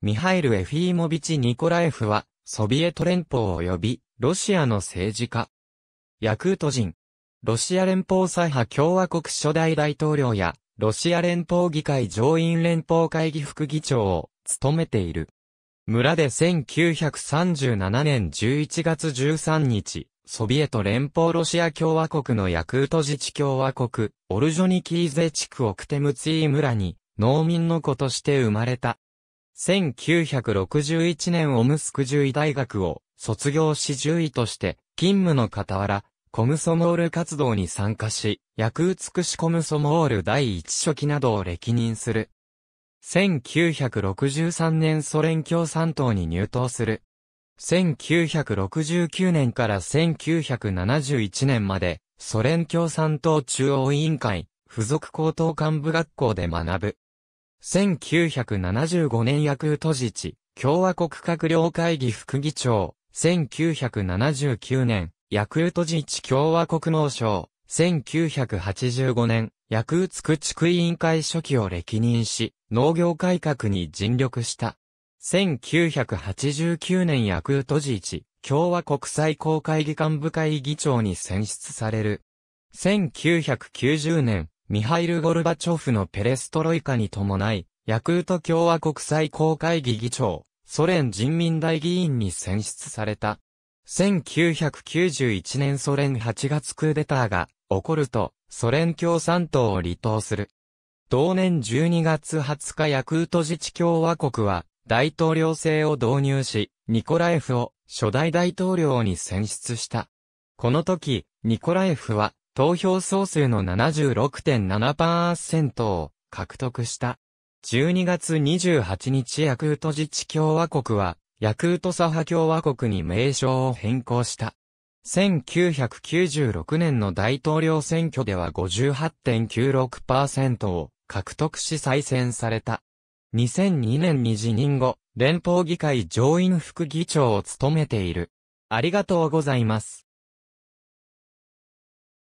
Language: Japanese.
ミハイル・エフィーモビチ・ニコラエフは、ソビエト連邦及び、ロシアの政治家。ヤクート人。ロシア連邦左派共和国初代大統領や、ロシア連邦議会上院連邦会議副議長を、務めている。村で1937年11月13日、ソビエト連邦ロシア共和国のヤクート自治共和国、オルジョニキーゼ地区オクテムツィー村に、農民の子として生まれた。1961年オムスク獣医大学を卒業し獣医として勤務の傍ら、コムソモール活動に参加し、薬美しコムソモール第一書記などを歴任する。1963年ソ連共産党に入党する。1969年から1971年まで、ソ連共産党中央委員会、付属高等幹部学校で学ぶ。1975年ヤクート自治、共和国閣僚会議副議長、1979年、ヤクート自治共和国農省、1985年、ヤクーツク地区委員会初期を歴任し、農業改革に尽力した。1989年ヤクート自治、共和国最高会議幹部会議長に選出される。1990年、ミハイル・ゴルバチョフのペレストロイカに伴い、ヤクート共和国最高会議議長、ソ連人民大議員に選出された。1991年ソ連8月クーデターが起こると、ソ連共産党を離党する。同年12月20日ヤクート自治共和国は大統領制を導入し、ニコライフを初代大統領に選出した。この時、ニコライフは投票総数の76.7%を獲得した。12月28日ヤクート自治共和国は、ヤクートサハ共和国に名称を変更した。1996年の大統領選挙では58.96%を獲得し再選された。2002年に辞任後、連邦議会上院副議長を務めている。ありがとうございます。